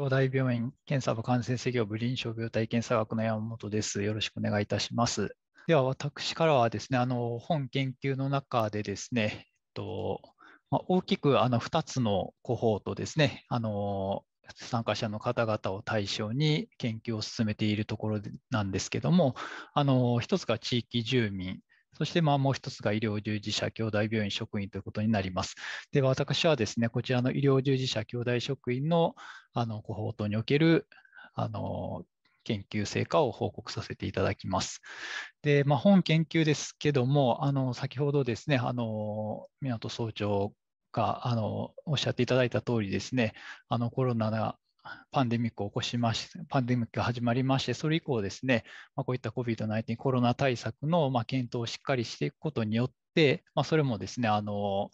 京大病院検査部感染制御部臨床病態検査学の山本です。よろしくお願いいたします。では、私からはですね、あの本研究の中でですね、えっとまあ、大きくあの2つのコホとですね、あの参加者の方々を対象に研究を進めているところなんですけども、あの1つが地域住民そしてまあもう一つが医療従事者、兄弟病院職員ということになります。で、私はですね、こちらの医療従事者、兄弟職員のあのご報道におけるあの研究成果を報告させていただきます。で、まあ、本研究ですけども、あの先ほどですね、あの港総長があのおっしゃっていただいた通りですね、あのコロナパンデミックを起こしまして、パンデミックが始まりまして、それ以降ですね、まあ、こういった COVID-19 コロナ対策のまあ検討をしっかりしていくことによって、まあ、それもですね、あの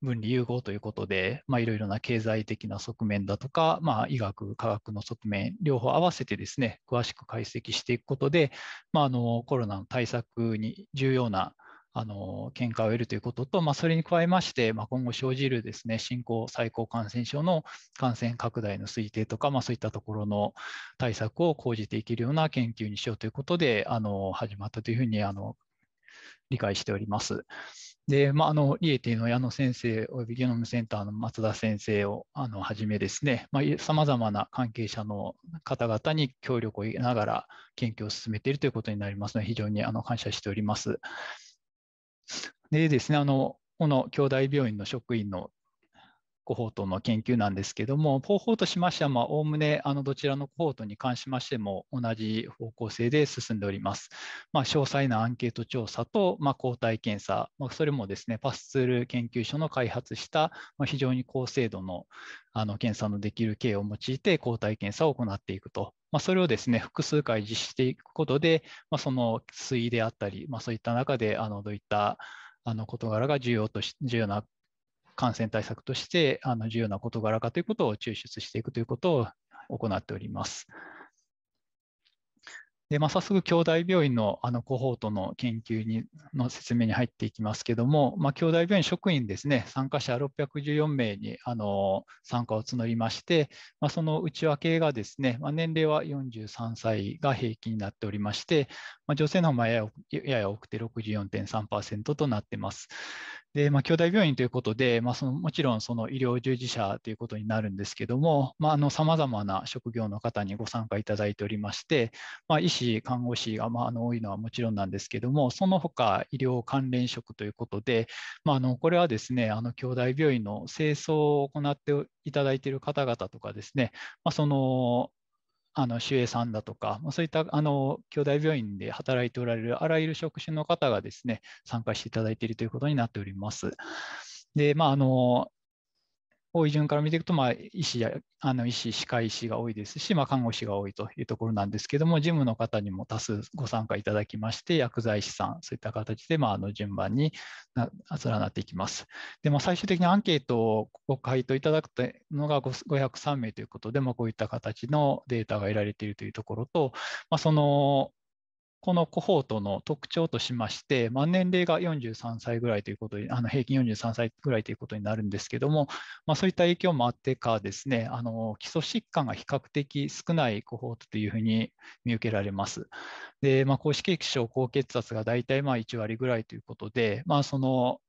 分離融合ということで、まいろいろな経済的な側面だとか、まあ、医学、科学の側面、両方合わせてですね、詳しく解析していくことで、まあ、あのコロナの対策に重要なあの見解を得るということと、まあ、それに加えまして、まあ、今後生じるですね新興最高感染症の感染拡大の推定とか、まあ、そういったところの対策を講じていけるような研究にしようということであの始まったというふうにあの理解しております。で、まあ、あのリエティの矢野先生およびゲノムセンターの松田先生をあのはじめですね、さまざ、まな関係者の方々に協力を得ながら研究を進めているということになりますので、非常にあの感謝しております。でですね、あの、この兄弟病院の職員のコホートの研究なんですけども、方法としましては、おおむねあのどちらのコホートに関しましても同じ方向性で進んでおります。まあ、詳細なアンケート調査と、まあ、抗体検査、まあ、それもですね、パスツール研究所の開発した、ま非常に高精度のあの検査のできる緯を用いて抗体検査を行っていくとまあ、それをですね複数回実施していくことで、まあ、その推移であったり、まあ、そういった中であのどういったあの事柄が重要とし重要な感染対策としてあの重要な事柄かということを抽出していくということを行っております。で、まあ、早速、兄弟病院のあのコホートの研究にの説明に入っていきますけども、まあ、兄弟病院職員ですね、参加者614名にあの参加を募りまして、まあ、その内訳がですね、まあ、年齢は43歳が平均になっておりまして、まあ、女性の方もやや多くて64.3%となっています。で、まあ、兄弟病院ということで、まあ、そのもちろんその医療従事者ということになるんですけども、まあ、あの様々な職業の方にご参加いただいておりまして、まあ、医師、看護師がまああの多いのはもちろんなんですけども、その他医療関連職ということで、まあ、あのこれはですね、あの兄弟病院の清掃を行っていただいている方々とかですね、まあ、そのあの守衛さんだとか、そういったあの兄弟病院で働いておられるあらゆる職種の方がですね参加していただいているということになっております。でまあ、あの多い順から見ていくと、まあ、医師や、あの医師、歯科医師が多いですし、まあ、看護師が多いというところなんですけども、事務の方にも多数ご参加いただきまして、薬剤師さん、そういった形で、まあ、あの順番にな連なっていきます。で、まあ、最終的にアンケートをご回答いただくのが503名ということで、まあ、こういった形のデータが得られているというところと、まあ、そのこのコホートの特徴としまして、まあ、年齢が43歳ぐらいということに、あの平均43歳ぐらいということになるんですけども、まあ、そういった影響もあってかですね、あの基礎疾患が比較的少ないコホートというふうに見受けられます。で、まあ、高脂血症、高血圧が大体まあ1割ぐらいということで、まあ、その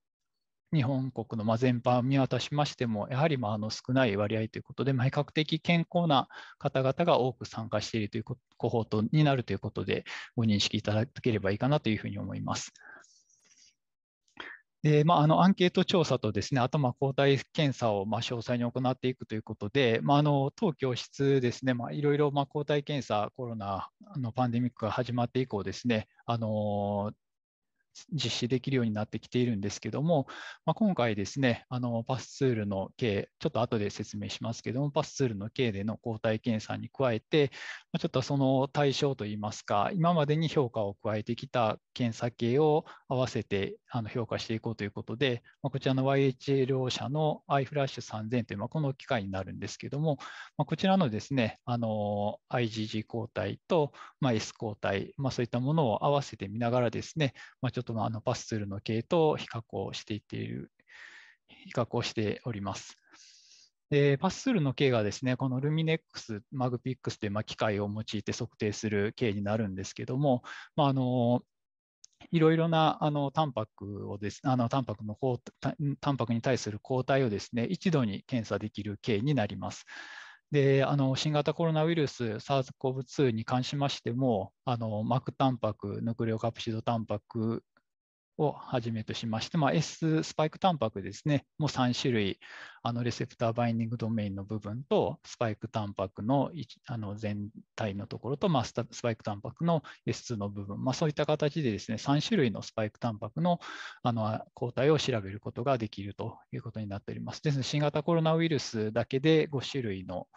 日本国の全般を見渡しましても、やはりまあの少ない割合ということで、比較的健康な方々が多く参加しているというコホートになるということで、ご認識いただければいいかなというふうに思います。でまあ、あのアンケート調査とですね、あとまあ抗体検査をまあ詳細に行っていくということで、まあ、あの当教室ですね、いろいろ抗体検査、コロナのパンデミックが始まって以降ですね、あの実施できるようになってきているんですけども、まあ、今回ですね、あのパスツールの系、ちょっと後で説明しますけども、パスツールの系での抗体検査に加えて、ちょっとその対象といいますか、今までに評価を加えてきた検査系を合わせてあの評価していこうということで、まこちらの YHL 社の iFlash3000 という、まあ、この機械になるんですけども、まこちらのですね、あの IgG 抗体と、ま S 抗体、まそういったものを合わせて見ながらですね、まちょっととあのパスツールの系と比較をしていっている、比較をしております。でパスツールの系がですね、このルミネックス、マグピックスというま機械を用いて測定する系になるんですけども、まあのいろいろなあのタンパクをです、あのタンパクの抗タンパクに対する抗体をですね、一度に検査できる系になります。で、あの新型コロナウイルス SARS-CoV-2 に関しましても、あの膜タンパク、ヌクレオカプシドタンパクをはじめとしまして、まあ、S スパイクタンパクですね、もう3種類、あのレセプターバインディングドメインの部分と、スパイクタンパクのあの全体のところと、まあ、スパイクタンパクの S2 の部分、まあ、そういった形でですね、3種類のスパイクタンパクのあの抗体を調べることができるということになっております。ですので、新型コロナウイルスだけで5種類の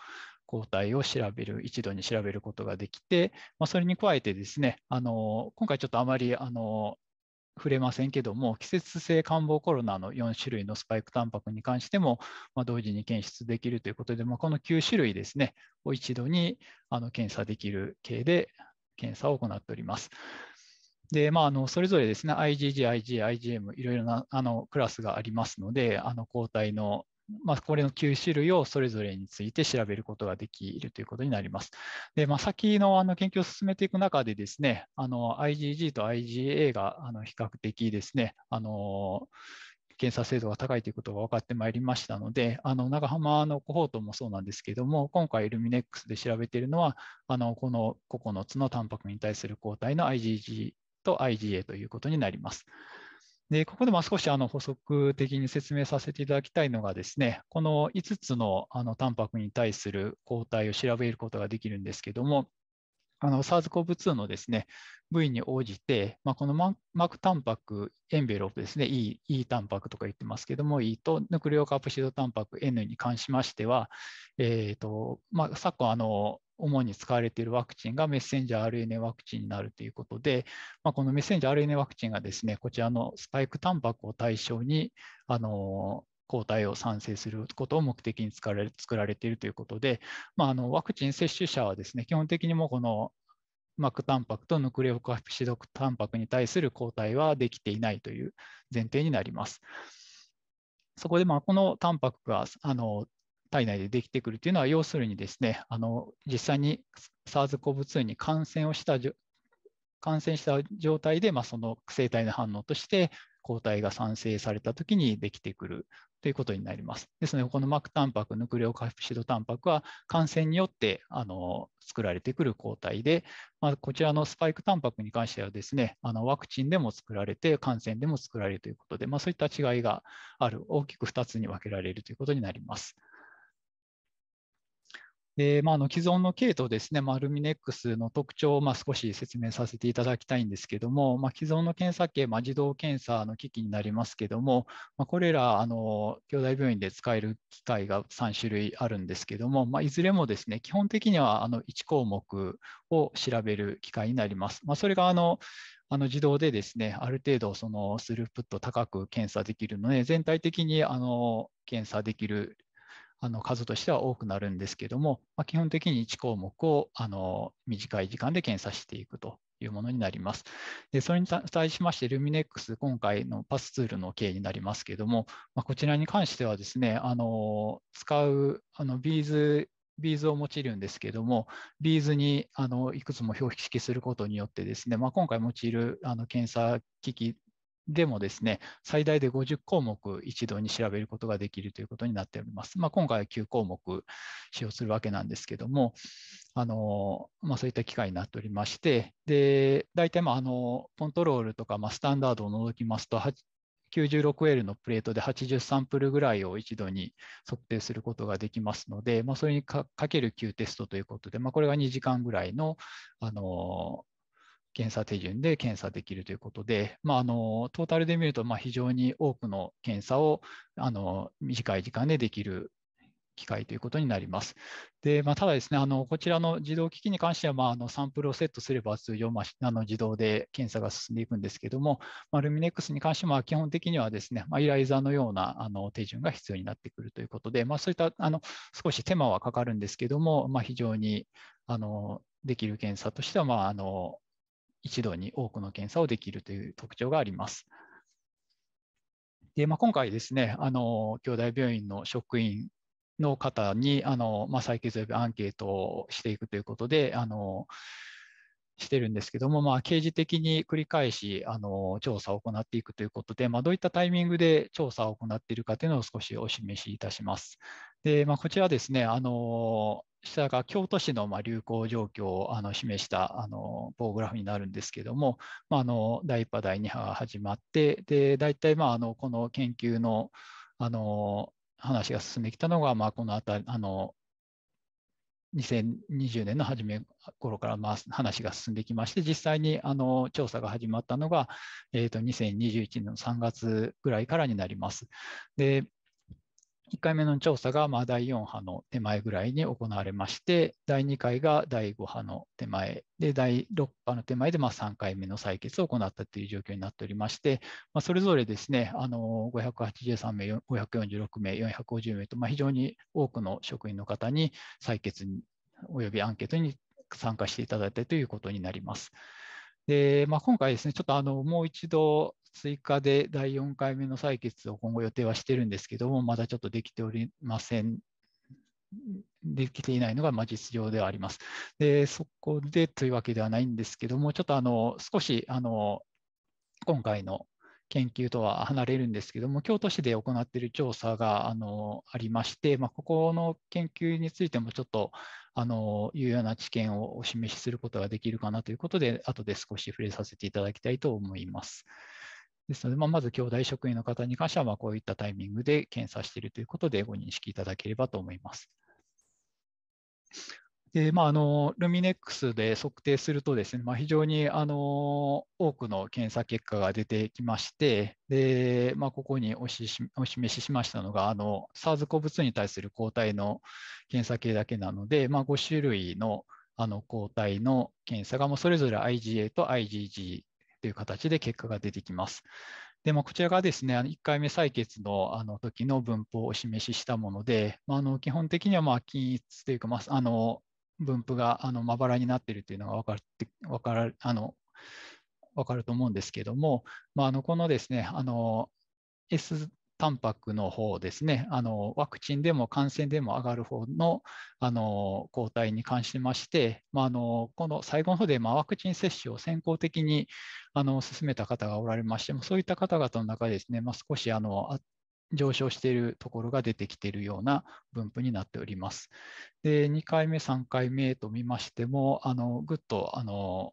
抗体を調べる、一度に調べることができて、まあ、それに加えてですね、あの今回ちょっとあまりあの触れませんけども季節性感冒コロナの4種類のスパイクタンパクに関しても、まあ、同時に検出できるということで、まあ、この9種類ですねを一度にあの検査できる系で検査を行っております。で、まあ、あのそれぞれですね、IgG、IG、IgM、いろいろなあのクラスがありますので、あの抗体のまあ、これの9種類をそれぞれについて調べることができるということになります。で、まあ、先のあの研究を進めていく中でですね、IgG と IgA があの比較的ですね、あの検査精度が高いということが分かってまいりましたので、あの長浜のコホートもそうなんですけども、今回、ルミネックスで調べているのは、あのこの9つのタンパクに対する抗体の IgG と IgA ということになります。で、ここでも少しあの補足的に説明させていただきたいのがですね、この5つのあのタンパクに対する抗体を調べることができるんですけども、SARS-CoV-2 のですね、部位に応じて、まあ、このマクタンパク、エンベロープですね、E、E タンパクとか言ってますけども、E とヌクレオカプシドタンパク N に関しましては、えーとまあ、昨今あの、主に使われているワクチンがメッセンジャー RNA ワクチンになるということで、まあ、このメッセンジャー RNA ワクチンがですね、こちらのスパイクタンパクを対象に、あの抗体を産生することを目的に作られ作られているということで、まあ、あのワクチン接種者はですね、基本的にもこの膜タンパクとヌクレオカプシドクタンパクに対する抗体はできていないという前提になります。そこでまあこのタンパクがあの体内でできてくるというのは、要するにですね、あの実際に SARS-CoV-2 に感染をした感染した状態で、まあ、その生体の反応として抗体が産生されたときにできてくるということになります。ですので、この膜タンパク、ヌクレオカプシドタンパクは感染によってあの作られてくる抗体で、まあ、こちらのスパイクタンパクに関してはですね、あのワクチンでも作られて、感染でも作られるということで、まあ、そういった違いがある、大きく2つに分けられるということになります。で、まあ、の既存の系統ですね、まあ、ルミネックスの特徴をま少し説明させていただきたいんですけども、まあ、既存の検査系、まあ、自動検査の機器になりますけども、まあ、これら、あの兄弟病院で使える機械が3種類あるんですけども、まいずれもですね、基本的にはあの1項目を調べる機械になります。まそれがあのあの自動でですね、ある程度そのスループット高く検査できるので、全体的にあの検査できるあの数としては多くなるんですけども、まあ、基本的に1項目をあの短い時間で検査していくというものになります。でそれに対しまして、LumiNex、今回のパスツールの経緯になりますけども、まあ、こちらに関してはですね、あの使うあのビーズビーズを用いるんですけども、ビーズにあのいくつも標識することによってですね、まあ、今回用いるあの検査機器でもですね、最大で50項目一度に調べることができるということになっております。まあ、今回は9項目使用するわけなんですけども、あのまあ、そういった機会になっておりまして、で大体まああのコントロールとかまあスタンダードを除きますと、96L のプレートで80サンプルぐらいを一度に測定することができますので、まあ、それにかける9テストということで、まあ、これが2時間ぐらいのあの検査手順で検査できるということで、まあ、あのトータルで見るとま非常に多くの検査をあの短い時間でできる機械ということになります。でまあ、ただですねあの、こちらの自動機器に関しては、まあ、あのサンプルをセットすれば通常、まあ、あの自動で検査が進んでいくんですけども、まあ、ルミネックスに関しては基本的にはですね、まあ、イライザーのようなあの手順が必要になってくるということで、まあ、そういったあの少し手間はかかるんですけども、まあ、非常にあのできる検査としては、まあ、あの一度に多くの検査をできるという特徴があります。でまあ、今回ですね、あの兄弟病院の職員の方にあの、まあ、再血アンケートをしていくということで、あのしてるんですけども、まあ、刑事的に繰り返しあの調査を行っていくということで、まあ、どういったタイミングで調査を行っているかというのを少しお示しいたします。でまあ、こちらですねあの下が京都市のま流行状況をあの示したあの棒グラフになるんですけども、まああ、の第1波、第2波が始まって、で大体まああのこの研究のあの話が進んできたのが、この辺りあの2020年の初め頃からまあ話が進んできまして、実際にあの調査が始まったのが、えー、と2021年の3月ぐらいからになります。で1回目の調査がま第4波の手前ぐらいに行われまして、第2回が第5波の手前で、第6波の手前でま3回目の採決を行ったという状況になっておりまして、まそれぞれですね、あの583名、546名、450名と、非常に多くの職員の方に採決及びアンケートに参加していただいたということになります。で、まあ、今回ですね、ちょっとあのもう一度追加で第4回目の採決を今後予定はしてるんですけども、まだちょっとできておりません。できていないのが実情ではあります。で、そこでというわけではないんですけども、ちょっとあの少しあの今回の研究とは離れるんですけども、京都市で行っている調査があのありまして、まあ、ここの研究についてもちょっとあのいうような知見をお示しすることができるかなということで、後で少し触れさせていただきたいと思います。ですので、まあ、まず兄弟職員の方に関しては、まあ、こういったタイミングで検査しているということでご認識いただければと思います。でまあ、あのルミネックスで測定するとですね、まあ、非常にあの多くの検査結果が出てきまして、でまあ、ここにおしお示ししましたのが、SARS-CoV2 に対する抗体の検査系だけなので、まあ、5種類のあの抗体の検査がもうそれぞれ IgA と IgG という形で結果が出てきます。で、まあ、こちらがですね、1回目採血のあの時の分布をお示ししたもので、まあ、あの基本的にはまあ均一というか、まあ、あの分布があのまばらになっているというのが分かって分かあの分かると思うんですけども、まあ、あのこのですねあの S タンパクの方ですねあのワクチンでも感染でも上がる方のあの抗体に関しまして、まあ、あのこの最後の方で、まあ、ワクチン接種を先行的にあの進めた方がおられましてもそういった方々の中でですね、まあ、少しあの上昇しているところが出てきているような分布になっております。で、2回目、3回目と見ましても、あのぐっとあの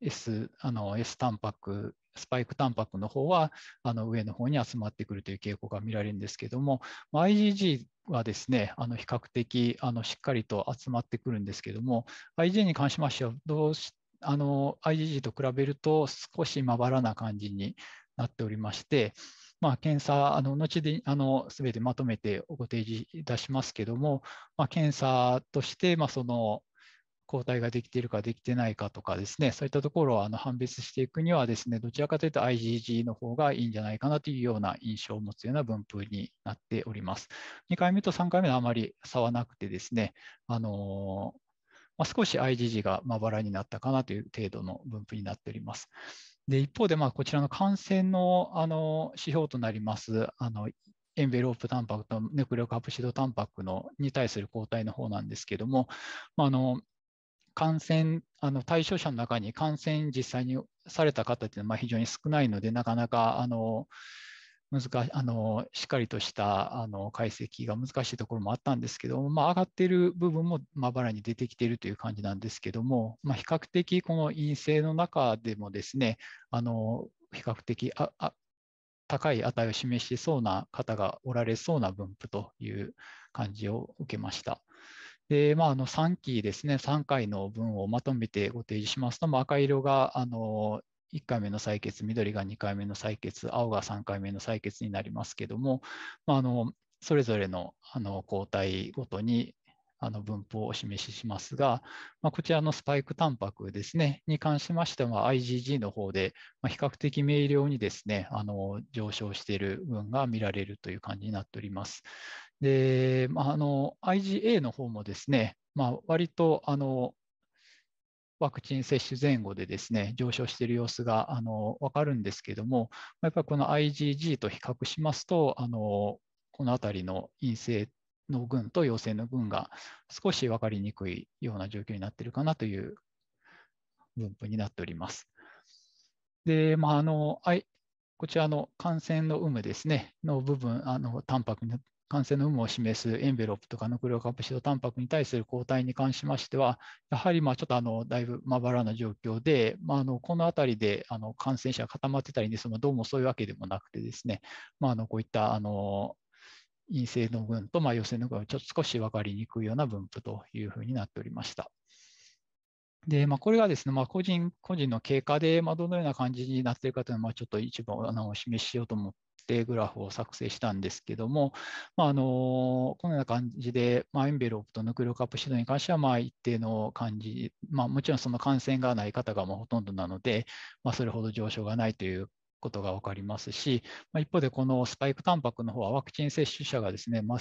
S, あの S タンパク、スパイクタンパクの方はあの上の方に集まってくるという傾向が見られるんですけども、IgG はですね、あの比較的あのしっかりと集まってくるんですけども、IgG に関しましてはどうし、IgG と比べると少しまばらな感じになっておりまして、まあ、検査、あの後ですべてまとめてご提示いたしますけども、まあ、検査として、まあ、その抗体ができているかできてないかとかですね、そういったところをあの判別していくにはですね、どちらかというと IgG の方がいいんじゃないかなというような印象を持つような分布になっております。2回目と3回目のあまり差はなくてですね、あのまあ、少し IgG がまばらになったかなという程度の分布になっております。で一方で、こちらの感染のあの指標となりますあのエンベロープタンパクとネクレオカプシドタンパクのに対する抗体の方なんですけども、あの感染あの対象者の中に感染実際にされた方というのはまあ非常に少ないので、なかなかあの難あのしっかりとしたあの解析が難しいところもあったんですけども、まあ、上がっている部分もまばらに出てきているという感じなんですけども、まあ、比較的この陰性の中でもですねあの比較的ああ高い値を示しそうな方がおられそうな分布という感じを受けました。で、まあ、あの3期ですね、3回の分をまとめてご提示しますと、赤色があの1回目の採血、緑が2回目の採血、青が3回目の採血になりますけども、まあ、あのそれぞれのあの抗体ごとにあの分布をお示ししますが、まあ、こちらのスパイクタンパクですね、に関しましては IgG の方で、比較的明瞭にですね、あの上昇している群が見られるという感じになっております。まあ、IgA の方もですね、まあ、割とあのワクチン接種前後でですね上昇している様子があの分かるんですけども、やっぱりこの IgG と比較しますと、あのこの辺りの陰性の群と陽性の群が少し分かりにくいような状況になっているかなという分布になっております。で、まあ、あのこちらの感染の有無ですね、の部分、あのタンパク感染の有無を示すエンベロープとかヌクレオカプシドタンパクに対する抗体に関しましては、やはりまあちょっとあのだいぶまばらな状況で、まあ、あのこのあたりであの感染者が固まってたりですどうもそういうわけでもなくてですね、まあ、あのこういったあの陰性の群とまあ陽性の群はちょっと少し分かりにくいような分布というふうになっておりました。で、まあ、これがですね、まあ、個人個人の経過で、まあ、どのような感じになっているかというのは、まちょっと一部あのお示ししようと思っ定グラフを作成したんですけども、まあ、あのこのような感じで、まあ、エンベロープとヌクレオカプシドに関してはま一定の感じ、まあ、もちろんその感染がない方がまあほとんどなので、まあ、それほど上昇がないということが分かりますし、まあ、一方でこのスパイクタンパクの方はワクチン接種者がですね、まあ、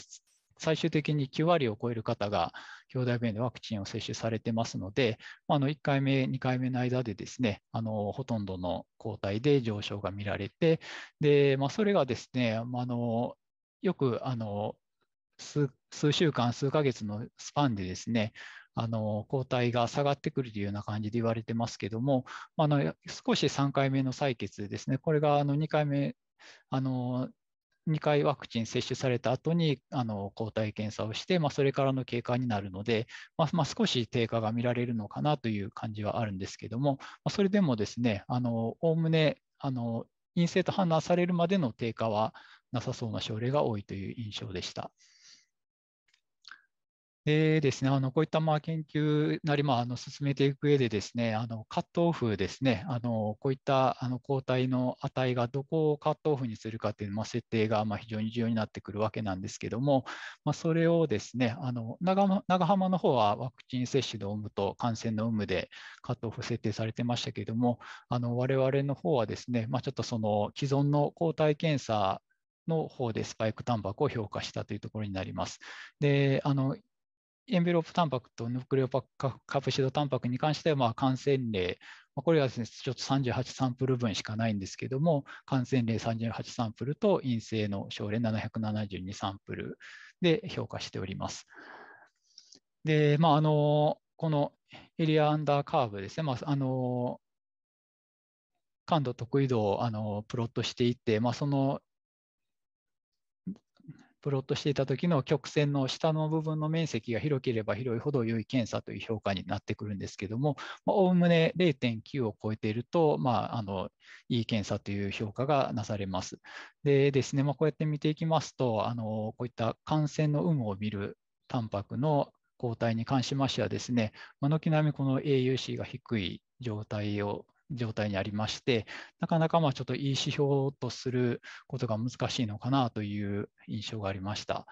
最終的に9割を超える方が兄弟病院でワクチンを接種されてますので、あの1回目、2回目の間でですね、あのほとんどの抗体で上昇が見られて、でまあ、それがですね、あのよくあの数週間、数ヶ月のスパンでですね、あの抗体が下がってくるというような感じで言われてますけども、あの少し3回目の採血でですね、これがあの2回目あの2回ワクチン接種された後にあの抗体検査をして、まあ、それからの経過になるので、まあ、まあ、少し低下が見られるのかなという感じはあるんですけども、まそれでもですね、おおむねあの陰性と判断されるまでの低下はなさそうな症例が多いという印象でした。でですね、あのこういったまあ研究なり、まあ、あの進めていく上でですね、あのカットオフですね、あのこういったあの抗体の値がどこをカットオフにするかという、まあ、設定がまあ非常に重要になってくるわけなんですけども、まあ、それをですねあの長、長浜の方はワクチン接種の有無と感染の有無でカットオフ設定されてましたけども、あの我々の方はですね、まあ、ちょっとその既存の抗体検査の方でスパイクタンパクを評価したというところになります。であのエンベロープタンパクとヌクレオパカプシドタンパクに関しては、まあ、感染例、まあ、これはですね、ちょっと38サンプル分しかないんですけども、感染例38サンプルと陰性の症例772サンプルで評価しております。で、まあ、あの、このエリアアンダーカーブですね、まあ、あの、感度、得意度をあのプロットしていて、まあ、そのプロットしていた時の曲線の下の部分の面積が広ければ広いほど良い検査という評価になってくるんですけども、おおむね0.9を超えていると、まあ、あのいい検査という評価がなされます。でですね、まあ、こうやって見ていきますと、あのこういった感染の有無を見るタンパクの抗体に関しましてはですね、軒並みこの AUC が低い状態を状態にありまして、なかなかまあちょっといい指標とすることが難しいのかなという印象がありました。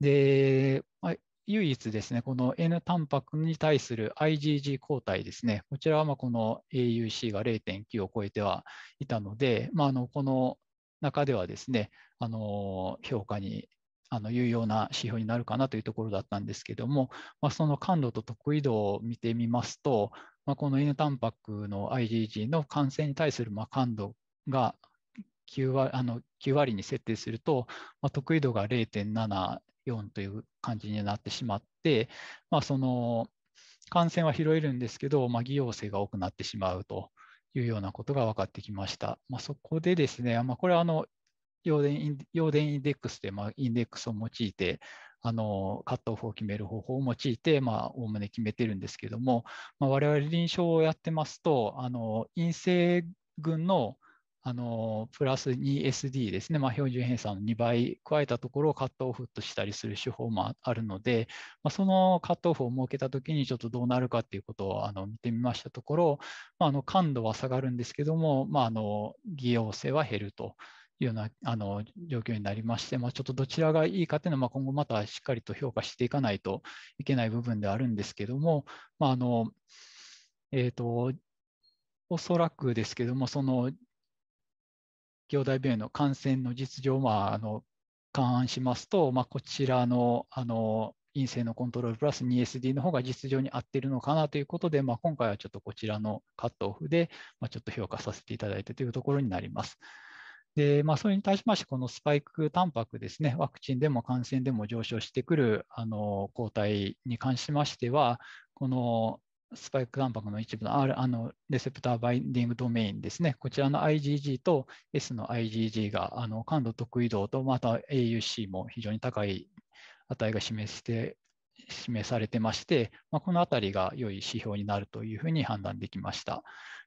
で、まあ唯一ですね、この N タンパクに対する IgG 抗体ですね、こちらはまこの AUC が0.9を超えてはいたので、まああ、のこの中ではですね、あの評価にあの有用な指標になるかなというところだったんですけども、まあ、その感度と得意度を見てみますと、まあ、この N タンパクの IgG の感染に対するまあ感度が9割あの9割に設定すると、まあ、得意度が0.74という感じになってしまって、まあ、その感染は拾えるんですけど、まあ、偽陽性が多くなってしまうというようなことが分かってきました。まあ、そこでですね、まあ、これはあの陽電インデックスでまあインデックスを用いて、あのカットオフを決める方法を用いて、まおおむね決めてるんですけども、まあ、我々臨床をやってますと、あの陰性群のあのプラス 2SD ですね、まあ、標準偏差の2倍加えたところをカットオフとしたりする手法もあるので、まあ、そのカットオフを設けた時にちょっとどうなるかっていうことをあの見てみましたところ、まあ、あの感度は下がるんですけども、まあ、あの偽陽性は減るというようなあの状況になりまして、まあ、ちょっとどちらがいいかというのは、まあ、今後またしっかりと評価していかないといけない部分ではあるんですけども、まああのえーと、おそらくですけども、その行大病院の感染の実情を、まあ、あの勘案しますと、まあ、こちらのあの陰性のコントロールプラス 2SD の方が実情に合っているのかなということで、まあ、今回はちょっとこちらのカットオフで、まあ、ちょっと評価させていただいたというところになります。で、まあ、それに対しまして、このスパイクタンパクですね、ワクチンでも感染でも上昇してくるあの抗体に関しましては、このスパイクタンパクの一部の R あのレセプターバインディングドメインですね、こちらの IgG と S の IgG があの感度特異度と、また AUC も非常に高い値が示して示されてまして、まあ、このあたりが良い指標になるというふうに判断できました。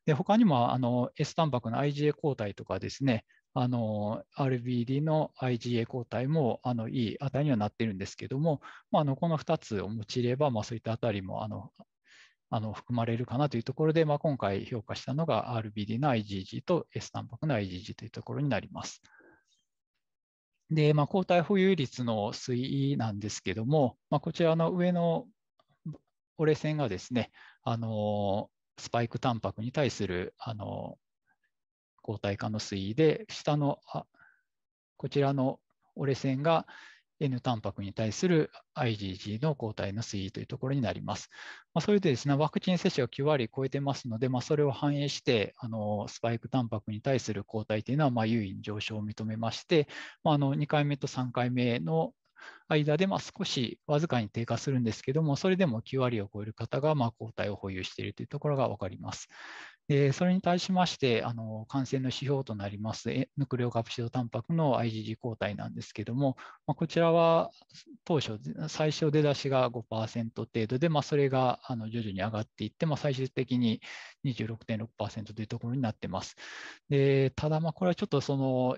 で他にもあの S タンパクの IgA 抗体とかですね、あの RBD の IgA 抗体もあのいい値にはなっているんですけども、まあ、あのこの2つを用いれば、まあ、そういったあたりもあのあの含まれるかなというところで、まあ、今回評価したのが RBD の IgG と S タンパクの IgG というところになります。で、まあ、抗体保有率の推移なんですけども、まあ、こちらの上の折れ線がですね、あのスパイクタンパクに対するあの抗体化の推移で、下のこちらの折れ線が N タンパクに対する IgG の抗体の推移というところになります。まあ、それでですね、ワクチン接種が9割超えてますので、まあ、それを反映して、あのスパイクタンパクに対する抗体というのは、まあ、優位に上昇を認めまして、まあ、あの2回目と3回目の間でまあ少しわずかに低下するんですけども、それでも9割を超える方がまあ抗体を保有しているというところが分かります。それに対しましてあの、感染の指標となりますヌクレオカプシドタンパクの IgG 抗体なんですけども、まあ、こちらは当初、最初出だしが5%程度で、まあ、それがあの徐々に上がっていって、まあ、最終的に26.6%というところになっています。でただ、これはちょっとその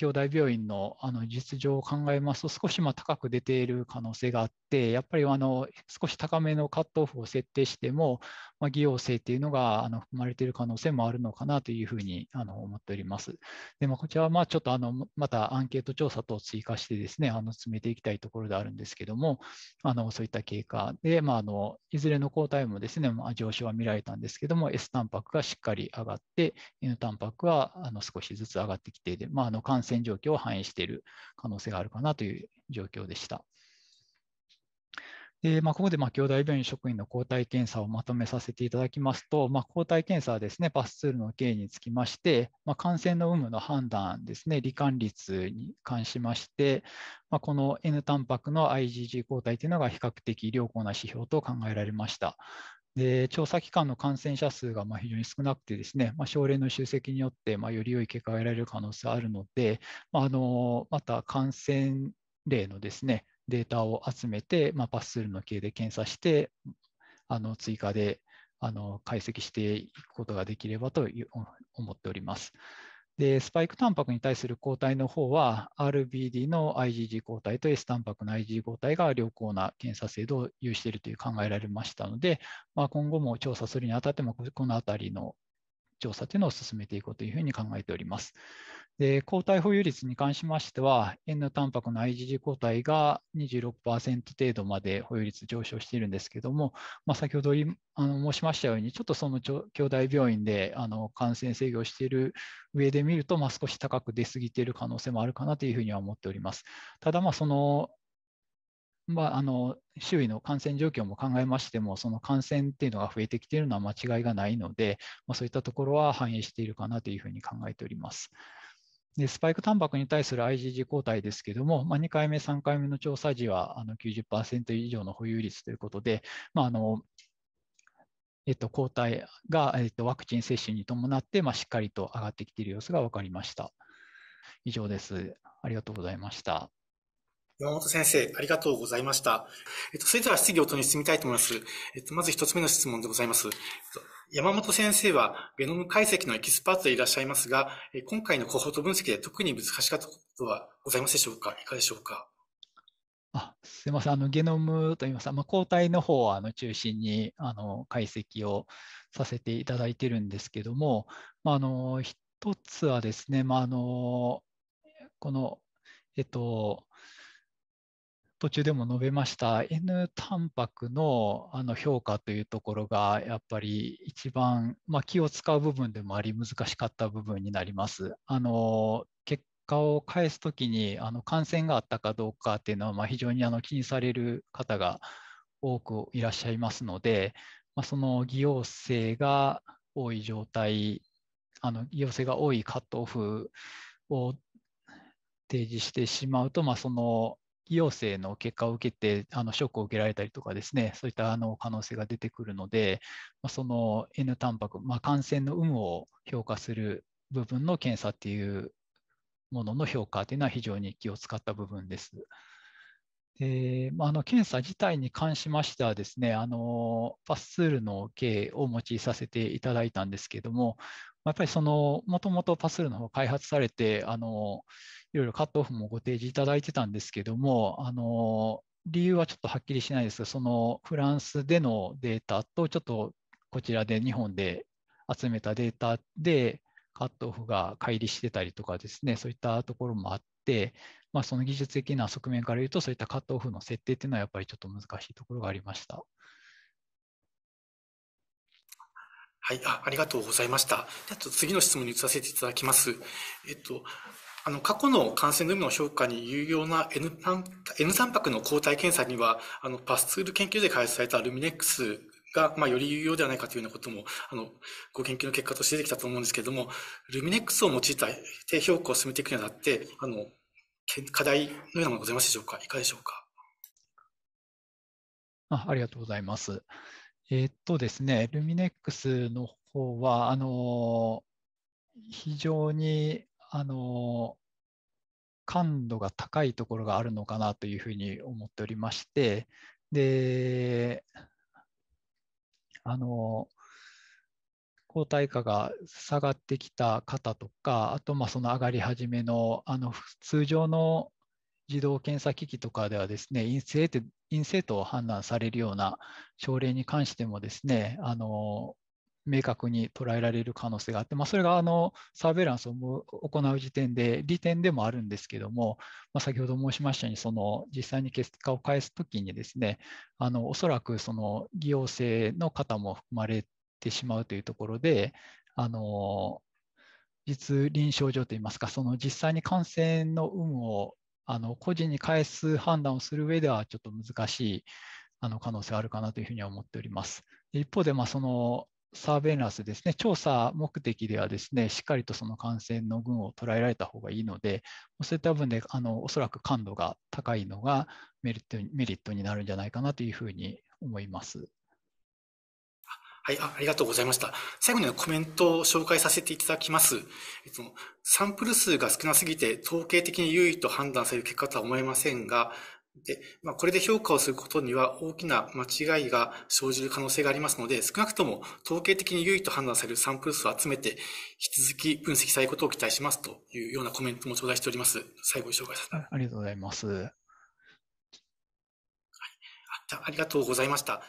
京大病院のあの実情を考えますと、少しま高く出ている可能性があって、やっぱりあの少し高めのカットオフを設定しても、まあ、偽陽性っていうのがあの含まれている可能性もあるのかなというふうにあの思っております。で、まあ、こちらはまあちょっとあのまたアンケート調査等追加してですね、あの進めていきたいところであるんですけども、あのそういった経過で、まあ、あのいずれの抗体もですね、まあ、上昇は見られたんですけども、S タンパクがしっかり上がって、N タンパクはあの少しずつ上がってきてでまあ、あの感染状況を反映している可能性があるかなという状況でした。でまあ、ここでまあ兄弟病院職員の抗体検査をまとめさせていただきますと、まあ、抗体検査はですね、パスツールの経緯につきまして、まあ、感染の有無の判断ですね、罹患率に関しまして、まあ、この N タンパクの IgG 抗体というのが比較的良好な指標と考えられました。で調査機関の感染者数がま非常に少なくてですね、まあ、症例の集積によってまより良い結果が得られる可能性があるので、まあのまた感染例のですねデータを集めて、まあ、パスツールの系で検査して、あの追加であの解析していくことができればと思っております。で、スパイクタンパクに対する抗体の方は、RBD の IgG 抗体と S タンパクの IgG 抗体が良好な検査精度を有しているという考えられましたので、まあ、今後も調査するにあたっても、このあたりの調査というのを進めていこうというふうに考えております。で抗体保有率に関しましては、N タンパクの IgG 抗体が26%程度まで保有率上昇しているんですけれども、まあ、先ほどあの申しましたように、ちょっとその兄弟病院であの感染制御している上で見ると、まあ、少し高く出過ぎている可能性もあるかなというふうには思っております。ただ、そのまあ、あの周囲の感染状況も考えましても、その感染っていうのが増えてきているのは間違いがないので、まあ、そういったところは反映しているかなというふうに考えております。でスパイクタンパクに対する IgG 抗体ですけども、まあ、2回目、3回目の調査時はあの90%以上の保有率ということで、まああのえっと、抗体が、えっと、ワクチン接種に伴って、まあ、しっかりと上がってきている様子が分かりました。以上です。ありがとうございました。山本先生、ありがとうございました。えっと、それでは質疑応答に進みたいと思います。えっと、まず一つ目の質問でございます。えっと山本先生はゲノム解析のエキスパートでいらっしゃいますが、今回のコホート分析で特に難しかったことはございますでしょうかいかがでしょうかあすみませんあの、ゲノムといいますか、まあ、抗体の方はあの中心にあの解析をさせていただいてるんですけども、まあ、あの一つはですね、まあ、あのこの、えっと、途中でも述べました N タンパクのあの評価というところがやっぱり一番、まあ、気を使う部分でもあり難しかった部分になります。あの結果を返すときにあの感染があったかどうかっていうのはまあ非常にあの気にされる方が多くいらっしゃいますので、まあ、その偽陽性が多い状態あの偽陽性が多いカットオフを提示してしまうと、まあ、その要請の結果を受けてあのショックを受けられたりとかですねそういったあの可能性が出てくるので、まあ、その N タンパク、まあ、感染の有無を評価する部分の検査っていうものの評価というのは非常に気を使った部分です。でまあ、の検査自体に関しましてはですねあのパスツールの経を用いさせていただいたんですけどもやっぱりその、もともとパスルの方開発されて、あの、いろいろカットオフもご提示いただいてたんですけども、あの、理由はちょっとはっきりしないですが、そのフランスでのデータと、ちょっとこちらで日本で集めたデータで、カットオフが乖離してたりとかですね、そういったところもあって、まあ、その技術的な側面から言うと、そういったカットオフの設定っていうのはやっぱりちょっと難しいところがありました。はい、あありがとうございました。では次の質問に移させていただきます。えっと、あの、過去の感染の有無の評価に有用な N タン N タンパクの抗体検査には、あの、パスツール研究で開発されたルミネックスが、まあ、より有用ではないかというようなことも、あの、ご研究の結果として出てきたと思うんですけれども、ルミネックスを用いた低評価を進めていくにあたって、あの、課題のようなものがございますでしょうかいかがでしょうかあありがとうございます。えー、っとですね、ルミネックスの方は、あの非常に、あの感度が高いところがあるのかなというふうに思っておりまして、で、あの抗体価が下がってきた方とか、あとまあその上がり始めのあの通常の自動検査機器とかではですね、陰性って陰性と判断されるような症例に関してもですね、あの明確に捉えられる可能性があって、まあ、それがあのサーベイランスを行う時点で利点でもあるんですけども、まあ、先ほど申しましたように、その実際に結果を返すときにですね、あのおそらくその偽陽性の方も含まれてしまうというところで、あの実臨床上といいますか、その実際に感染の有無をあの個人に返す判断をする上ではちょっと難しいあの可能性あるかなというふうには思っております。一方で、まあ、そのサーベイランスですね、調査目的ではですね、しっかりとその感染の群を捉えられた方がいいので、そういった分で、あのおそらく感度が高いのがメリットメリットになるんじゃないかなというふうに思います。はい、あありがとうございました。最後にコメントを紹介させていただきます。いつもサンプル数が少なすぎて統計的に優位と判断される結果とは思えませんが、でまあ、これで評価をすることには大きな間違いが生じる可能性がありますので、少なくとも統計的に優位と判断されるサンプル数を集めて、引き続き分析されることを期待しますというようなコメントも頂戴しております。最後に紹介させてありがとうございます。はい、あありがとうございました。